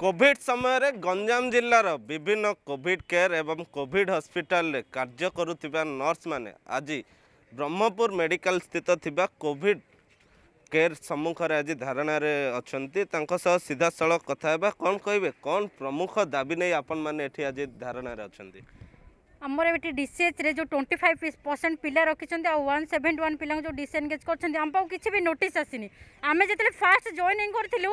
Covid ସମୟରେ ଗଞ୍ଜାମ ଜିଲ୍ଲାର ବିଭିନ୍ନ କୋଭିଡ୍ କେୟାର ଏବଂ କୋଭିଡ୍ ହସ୍ପିଟାଲରେ କାର୍ଯ୍ୟ କରୁଥିବା ନର୍ସମାନେ ଆଜି ବ୍ରହ୍ମପୁର ମେଡ଼ିକାଲ ସ୍ଥିତ ଥିବା କୋଭିଡ୍ କେୟାର ସମ୍ମୁଖରେ ଆଜି ଧାରଣାରେ ଅଛନ୍ତି ତାଙ୍କ ସହ ସିଧାସଳଖ କଥା ହେବା କ'ଣ କହିବେ କ'ଣ ପ୍ରମୁଖ ଦାବି ନେଇ ଆପଣମାନେ ଏଠି ଆଜି ଧାରଣାରେ ଅଛନ୍ତି ଆମର ଏଠି ଡିସିଏଚ୍ରେ ଯେଉଁ ଟ୍ୱେଣ୍ଟି ଫାଇଭ୍ ପରସେଣ୍ଟ ପିଲା ରଖିଛନ୍ତି ଆଉ ୱାନ୍ ସେଭେଣ୍ଟି ୱାନ୍ ପିଲାଙ୍କୁ ଯେଉଁ ଡିସଏନଗେଜ୍ କରିଛନ୍ତି ଆମ ପାଖକୁ କିଛି ବି ନୋଟିସ୍ ଆସିନି ଆମେ ଯେତେବେଳେ ଫାର୍ଷ୍ଟ ଜଏନିଂ କରିଥିଲୁ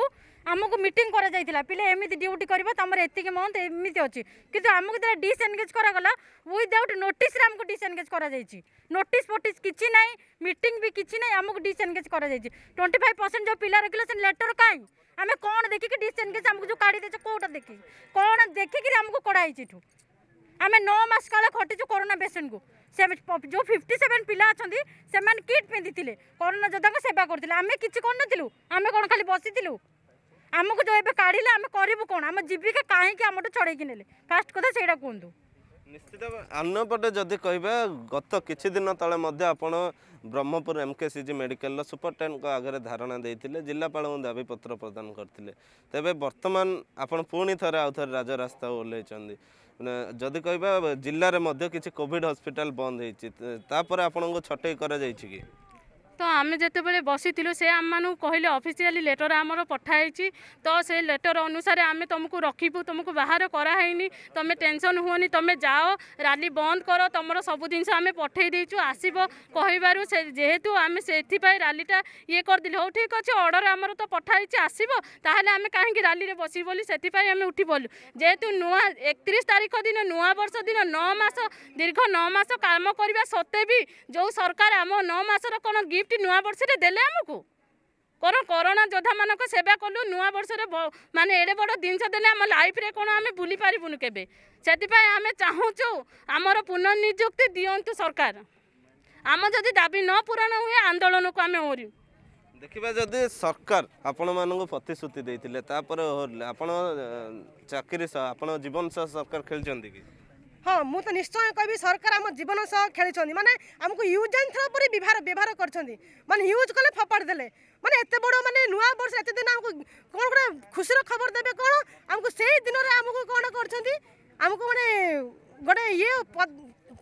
ଆମକୁ ମିଟିଂ କରାଯାଇଥିଲା ପିଲା ଏମିତି ଡ୍ୟୁଟି କରିବ ତୁମର ଏତିକି ମନ୍ଥ ଏମିତି ଅଛି କିନ୍ତୁ ଆମକୁ ଯେତେବେଳେ ଡିସଏନଗେଜ୍ କରାଗଲା ୱିଦାଉଟ୍ ନୋଟିସ୍ରେ ଆମକୁ ଡିସଏନଗେଜ୍ କରାଯାଇଛି ନୋଟିସ୍ ଫୋଟିସ୍ କିଛି ନାହିଁ ମିଟିଂ ବି କିଛି ନାହିଁ ଆମକୁ ଡିସଏନଗେଜ୍ କରାଯାଇଛି ଟ୍ୱେଣ୍ଟି ଫାଇଭ୍ ପରସେଣ୍ଟ ଯେଉଁ ପିଲା ରଖିଲେ ସେ ଲେଟର୍ କାଇଁ ଆମେ କ'ଣ ଦେଖିକି ଡିସଏନଗେଜ୍ ଆମକୁ ଯେଉଁ କାଢ଼ି ଦେଇଛ କେଉଁଟା ଦେଖିକି କ'ଣ ଦେଖିକିରି ଆମକୁ କଢ଼ା ହେଇଛି ଏଠୁ ଆମେ ନଅ ମାସ କାଳେ ଖଟିଛୁ କରୋନା पेसेंट ସେ ଯେଉଁ ଫିଫ୍ଟି ସେଭେନ୍ ପିଲା ଅଛନ୍ତି ସେମାନେ କିଟ୍ ପିନ୍ଧିଥିଲେ କରୋନା कोरोना ସେବା କରିଥିଲେ ଆମେ କିଛି କରିନଥିଲୁ ଆମେ କଣ ଖାଲି ବସିଥିଲୁ ଆମକୁ बसीलू ଏବେ କାଢ଼ିଲେ ଆମେ କରିବୁ କଣ करूँ कौन କାହିଁକି ଆମଠୁ कहीं ନେଲେ ଫାଷ୍ଟ କଥା ସେଇଟା କୁହନ୍ତୁ से कहतु ନିଶ୍ଚିତ ଅନ୍ୟପଟେ ଯଦି କହିବା ଗତ କିଛି ଦିନ ତଳେ ମଧ୍ୟ ଆପଣ Brahmapur M K C G ମେଡ଼ିକାଲର ସୁପରିଟେଣ୍ଡଙ୍କ ଆଗରେ ଧାରଣା ଦେଇଥିଲେ ଜିଲ୍ଲାପାଳଙ୍କୁ ଦାବିପତ୍ର ପ୍ରଦାନ କରିଥିଲେ ତେବେ ବର୍ତ୍ତମାନ ଆପଣ ପୁଣି ଥରେ ଆଉ ଥରେ ରାଜରାସ୍ତା ଓହ୍ଲାଇଛନ୍ତି ଯଦି କହିବା ଜିଲ୍ଲାରେ ମଧ୍ୟ କିଛି କୋଭିଡ଼ ହସ୍ପିଟାଲ ବନ୍ଦ ହେଇଛି ତାପରେ ଆପଣଙ୍କୁ ଛଟେଇ କରାଯାଇଛି କି ତ ଆମେ ଯେତେବେଳେ ବସିଥିଲୁ ସେ ଆମମାନଙ୍କୁ କହିଲେ ଅଫିସିଆଲି ଲେଟର ଆମର ପଠା ହେଇଛି ତ ସେ ଲେଟର ଅନୁସାରେ ଆମେ ତୁମକୁ ରଖିବୁ ତୁମକୁ ବାହାର କରାହେଇନି ତୁମେ ଟେନସନ୍ ହୁଅନି ତୁମେ ଯାଅ ରାଲି ବନ୍ଦ କର ତୁମର ସବୁ ଜିନିଷ ଆମେ ପଠାଇ ଦେଇଛୁ ଆସିବ କହିବାରୁ ସେ ଯେହେତୁ ଆମେ ସେଥିପାଇଁ ରାଲିଟା ଇଏ କରିଦେଲୁ ହଉ ଠିକ୍ ଅଛି ଅର୍ଡ଼ର ଆମର ତ ପଠା ହେଇଛି ଆସିବ ତାହେଲେ ଆମେ କାହିଁକି ରାଲିରେ ବସିବୁ ବୋଲି ସେଥିପାଇଁ ଆମେ ଉଠିପଡ଼ିଲୁ ଯେହେତୁ ନୂଆ ଏକତିରିଶ ତାରିଖ ଦିନ ନୂଆ ବର୍ଷ ଦିନ ନଅ ମାସ ଦୀର୍ଘ ନଅ ମାସ କାମ କରିବା ସତ୍ତ୍ୱେ ବି ଯେଉଁ ସରକାର ଆମ ନଅ ମାସର କଣ ଗିଫ୍ଟ গিফট নূয়া বর্ষে দেলে আমি কারণ করোনা যোদ্ধা মানক সেবা কলু নূয়া বর্ষরে মানে এড়ে বড় জিনিস দেলে আমার লাইফে কোণ আমি ভুলি পারিবুনু কেবে সেপাই আমি চাহুছু আমার পুনর্নিযুক্তি দিয়ন্তু সরকার আমার যদি দাবি ন পূরণ হুয়ে কু আমি ওরিউ ଦେଖିବା যদি সরকার ଆପଣମାନଙ୍କୁ ପ୍ରତିଶ୍ରୁତି ଦେଇଥିଲେ ତାପରେ ଆପଣ ଚାକିରି ସହ আপনার জীবন সহ সরকার খেলছেন কি हिश्चीवन सहयोग मेमु युजेन्स परि व्यवहार व्यवहार गर्छ म युज कले फाडी देले मतेब मुवा बर्ष एमु कि खुसी खबर दब कम सही दिन आमु कमु म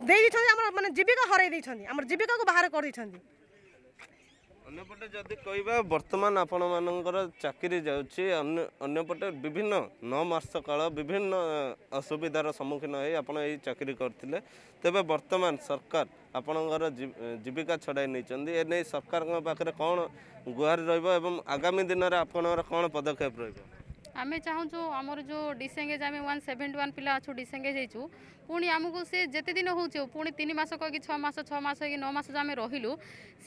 इन्मे जीविक हरेक आीविक बाह्र गरिदिन्छ ଅନ୍ୟପଟେ ଯଦି କହିବା ବର୍ତ୍ତମାନ ଆପଣମାନଙ୍କର ଚାକିରି ଯାଉଛି ଅନ୍ୟ ଅନ୍ୟପଟେ ବିଭିନ୍ନ ନଅ ମାସ କାଳ ବିଭିନ୍ନ ଅସୁବିଧାର ସମ୍ମୁଖୀନ ହୋଇ ଆପଣ ଏଇ ଚାକିରି କରିଥିଲେ ତେବେ ବର୍ତ୍ତମାନ ସରକାର ଆପଣଙ୍କର ଜୀବିକା ଛଡ଼ାଇ ନେଇଛନ୍ତି ଏ ନେଇ ସରକାରଙ୍କ ପାଖରେ କ'ଣ ଗୁହାରି ରହିବ ଏବଂ ଆଗାମୀ ଦିନରେ ଆପଣଙ୍କର କ'ଣ ପଦକ୍ଷେପ ରହିବ ଆମେ ଚାହୁଁଛୁ ଆମର ଯେଉଁ ଡିସେଙ୍ଗେଜ୍ ଆମେ ୱାନ୍ ସେଭେଣ୍ଟି ୱାନ୍ ପିଲା ଅଛୁ ଡିସେଙ୍ଗେଜ୍ ହେଇଛୁ ପୁଣି ଆମକୁ ସେ ଯେତେ ଦିନ ହେଉଛି ପୁଣି ତିନି ମାସ କହିକି ଛଅ ମାସ ଛଅ ମାସ କି ନଅ ମାସ ଯେଉଁ ଆମେ ରହିଲୁ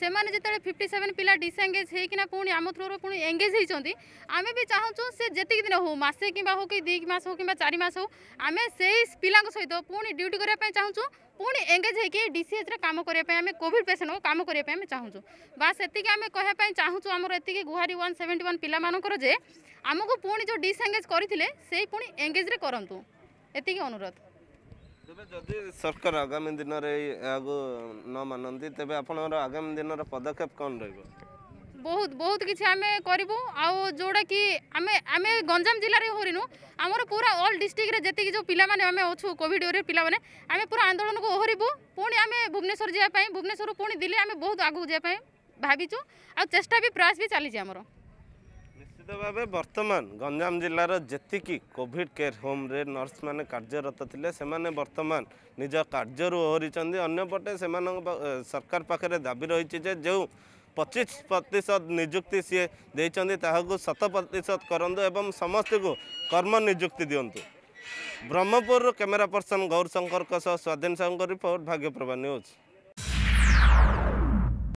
ସେମାନେ ଯେତେବେଳେ ଫିଫ୍ଟି ସେଭେନ୍ ପିଲା ଡିସେଙ୍ଗେଜ୍ ହେଇକିନା ପୁଣି ଆମ ଥ୍ରୁରୁ ପୁଣି ଏଙ୍ଗେଜ୍ ହେଇଛନ୍ତି ଆମେ ବି ଚାହୁଁଛୁ ସେ ଯେତିକି ଦିନ ହେଉ ମାସେ କିମ୍ବା ହେଉ କି ଦୁଇ ମାସ ହେଉ କିମ୍ବା ଚାରି ମାସ ହେଉ ଆମେ ସେଇ ପିଲାଙ୍କ ସହିତ ପୁଣି ଡ୍ୟୁଟି କରିବା ପାଇଁ ଚାହୁଁଛୁ ପୁଣି ଏଙ୍ଗେଜ୍ ହେଇକି ଡିସିଏଚ୍ରେ କାମ କରିବା ପାଇଁ ଆମେ କୋଭିଡ଼ ପେସେଣ୍ଟକୁ କାମ କରିବା ପାଇଁ ଆମେ ଚାହୁଁଛୁ ବା ସେତିକି ଆମେ କହିବା ପାଇଁ ଚାହୁଁଛୁ ଆମର ଏତିକି ଗୁହାରି ୱାନ୍ ସେଭେଣ୍ଟି ୱାନ୍ ପିଲାମାନଙ୍କର ଯେ ଆମକୁ ପୁଣି ଯେଉଁ ଡିସ୍ଏଙ୍ଗେଜ୍ କରିଥିଲେ ସେଇ ପୁଣି ଏଙ୍ଗେଜ୍ରେ କରନ୍ତୁ ଏତିକି ଅନୁରୋଧ ତେବେ ଯଦି ସରକାର ଆଗାମୀ ଦିନରେ ଏହାକୁ ନ ମାନନ୍ତି ତେବେ ଆପଣଙ୍କର ଆଗାମୀ ଦିନର ପଦକ୍ଷେପ କ'ଣ ରହିବ ବହୁତ ବହୁତ କିଛି ଆମେ କରିବୁ ଆଉ ଯେଉଁଟାକି ଆମେ ଆମେ ଗଞ୍ଜାମ ଜିଲ୍ଲାରେ ହରିନୁ আমার পুরা অল ডিস্ট্রিক্টরে যেত যে মানে আমি অছু কোভিড ওরে মানে আমি পুরো আন্দোলন ওহরিবু পুনি আমি ভুবনেশ্বর যাওয়া ভুবনেশ্বর পুঁ দিল্লি আমি বহু আগুক যাওয়া ভাবিছু আর চেষ্টা বি প্রয়াস বি চালিছে আমার নিশ্চিত ভাবে বর্তমান গঞ্জাম জেলার যেতিকি কোভিড কেয়ার হোমরে নর্স মানে কার্যরত লে সে বর্তমান নিজ কার্যর ওহরিছেন অন্যপটে সে সরকার পাখে দাবি রয়েছে যে যে ପଚିଶ ପ୍ରତିଶତ ନିଯୁକ୍ତି ସିଏ ଦେଇଛନ୍ତି ତାହାକୁ ଶତ ପ୍ରତିଶତ କରନ୍ତୁ ଏବଂ ସମସ୍ତଙ୍କୁ କର୍ମ ନିଯୁକ୍ତି ଦିଅନ୍ତୁ ବ୍ରହ୍ମପୁରରୁ କ୍ୟାମେରା ପର୍ସନ ଗୌରଶଙ୍କରଙ୍କ ସହ ସ୍ୱାଧୀନ ସାହୁଙ୍କ ରିପୋର୍ଟ ଭାଗ୍ୟପ୍ରଭା ନ୍ୟୁଜ୍